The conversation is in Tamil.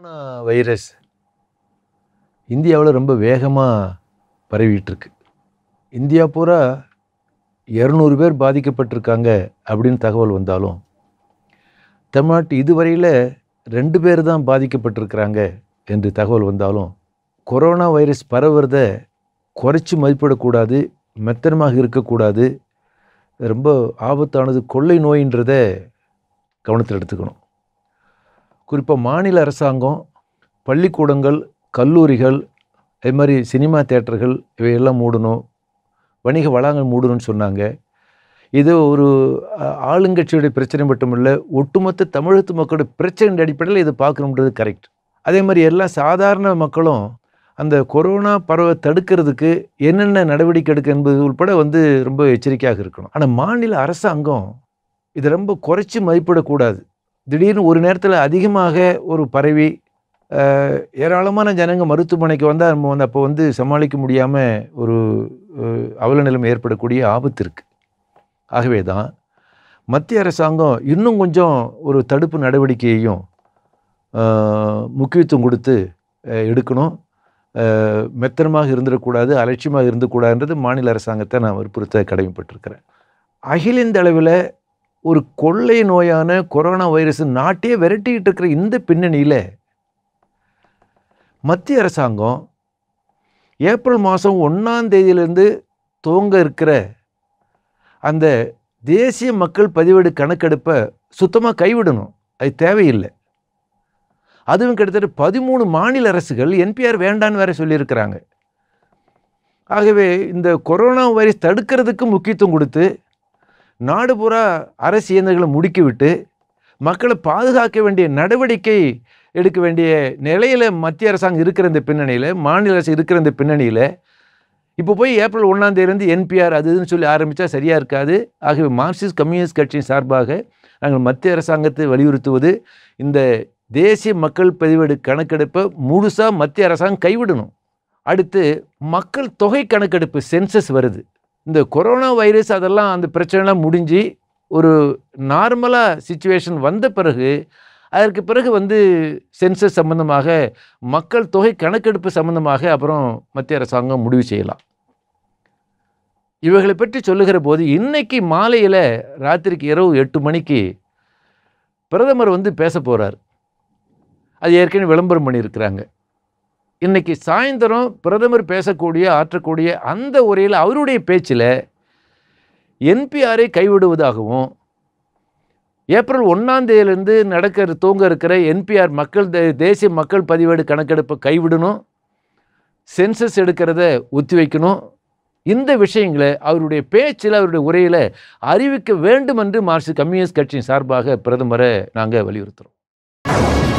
கொரோனா வைரஸ் இந்தியாவில் ரொம்ப வேகமாக பரவிட்டுருக்கு இந்தியா பூரா இரநூறு பேர் பாதிக்கப்பட்டிருக்காங்க அப்படின்னு தகவல் வந்தாலும் தமிழ்நாட்டு இதுவரையில் ரெண்டு பேர் தான் பாதிக்கப்பட்டிருக்கிறாங்க என்று தகவல் வந்தாலும் கொரோனா வைரஸ் பரவுறத குறைச்சி மதிப்பிடக்கூடாது மெத்தனமாக இருக்கக்கூடாது ரொம்ப ஆபத்தானது கொள்ளை நோயின்றதை கவனத்தில் எடுத்துக்கணும் குறிப்பாக மாநில அரசாங்கம் பள்ளிக்கூடங்கள் கல்லூரிகள் அதே மாதிரி சினிமா தேட்டர்கள் இவையெல்லாம் மூடணும் வணிக வளாகங்கள் மூடணும்னு சொன்னாங்க இது ஒரு ஆளுங்கட்சியுடைய பிரச்சனை மட்டுமில்லை ஒட்டுமொத்த தமிழகத்து மக்களுடைய பிரச்சனை அடிப்படையில் இதை பார்க்கணுன்றது கரெக்ட் அதே மாதிரி எல்லா சாதாரண மக்களும் அந்த கொரோனா பரவ தடுக்கிறதுக்கு என்னென்ன நடவடிக்கை எடுக்க என்பது உள்பட வந்து ரொம்ப எச்சரிக்கையாக இருக்கணும் ஆனால் மாநில அரசாங்கம் இதை ரொம்ப குறைச்சி மதிப்பிடக்கூடாது திடீர்னு ஒரு நேரத்தில் அதிகமாக ஒரு பரவி ஏராளமான ஜனங்கள் மருத்துவமனைக்கு வந்தால் நம்ம வந்து அப்போ வந்து சமாளிக்க முடியாமல் ஒரு அவல நிலைமை ஏற்படக்கூடிய ஆபத்து இருக்குது ஆகவே தான் மத்திய அரசாங்கம் இன்னும் கொஞ்சம் ஒரு தடுப்பு நடவடிக்கையையும் முக்கியத்துவம் கொடுத்து எடுக்கணும் மெத்தனமாக இருந்துடக்கூடாது அலட்சியமாக இருந்துக்கூடாதுன்றது மாநில அரசாங்கத்தை நான் வற்புறுத்த கடமைப்பட்டிருக்கிறேன் அகில இந்த அளவில் ஒரு கொள்ளை நோயான கொரோனா வைரஸ் நாட்டையே விரட்டிக்கிட்டு இருக்கிற இந்த பின்னணியில் மத்திய அரசாங்கம் ஏப்ரல் மாதம் ஒன்றாம் தேதியிலேருந்து துவங்க இருக்கிற அந்த தேசிய மக்கள் பதிவேடு கணக்கெடுப்பை சுத்தமாக கைவிடணும் அது தேவையில்லை அதுவும் கிட்டத்தட்ட பதிமூணு மாநில அரசுகள் என்பிஆர் வேண்டான்னு வேற சொல்லியிருக்கிறாங்க ஆகவே இந்த கொரோனா வைரஸ் தடுக்கிறதுக்கு முக்கியத்துவம் கொடுத்து நாடு பூரா அரசு இயந்திரங்களை முடுக்கிவிட்டு மக்களை பாதுகாக்க வேண்டிய நடவடிக்கை எடுக்க வேண்டிய நிலையில் மத்திய அரசாங்கம் இருக்கிற இந்த பின்னணியில் மாநில அரசு இருக்கிற இந்த பின்னணியில் இப்போ போய் ஏப்ரல் ஒன்றாந்தேதிலேருந்து என்பிஆர் அது இதுன்னு சொல்லி ஆரம்பித்தா சரியாக இருக்காது ஆகவே மார்க்சிஸ்ட் கம்யூனிஸ்ட் கட்சியின் சார்பாக நாங்கள் மத்திய அரசாங்கத்தை வலியுறுத்துவது இந்த தேசிய மக்கள் பதிவேடு கணக்கெடுப்பை முழுசாக மத்திய அரசாங்கம் கைவிடணும் அடுத்து மக்கள் தொகை கணக்கெடுப்பு சென்சஸ் வருது இந்த கொரோனா வைரஸ் அதெல்லாம் அந்த பிரச்சனைலாம் முடிஞ்சு ஒரு நார்மலாக சுச்சுவேஷன் வந்த பிறகு அதற்கு பிறகு வந்து சென்சஸ் சம்மந்தமாக மக்கள் தொகை கணக்கெடுப்பு சம்மந்தமாக அப்புறம் மத்திய அரசாங்கம் முடிவு செய்யலாம் இவைகளை பற்றி சொல்லுகிற போது இன்றைக்கி மாலையில் ராத்திரிக்கு இரவு எட்டு மணிக்கு பிரதமர் வந்து பேச போகிறார் அது ஏற்கனவே விளம்பரம் பண்ணியிருக்கிறாங்க இன்றைக்கி சாயந்தரம் பிரதமர் பேசக்கூடிய ஆற்றக்கூடிய அந்த உரையில் அவருடைய பேச்சில் என்பிஆரை கைவிடுவதாகவும் ஏப்ரல் ஒன்றாந்தேதியிலேருந்து நடக்கிற தூங்க இருக்கிற என்பிஆர் மக்கள் தேசிய மக்கள் பதிவேடு கணக்கெடுப்பை கைவிடணும் சென்சஸ் எடுக்கிறத ஒத்தி வைக்கணும் இந்த விஷயங்களை அவருடைய பேச்சில் அவருடைய உரையில் அறிவிக்க வேண்டும் என்று மார்க்சிஸ்ட் கம்யூனிஸ்ட் கட்சியின் சார்பாக பிரதமரை நாங்கள் வலியுறுத்துகிறோம்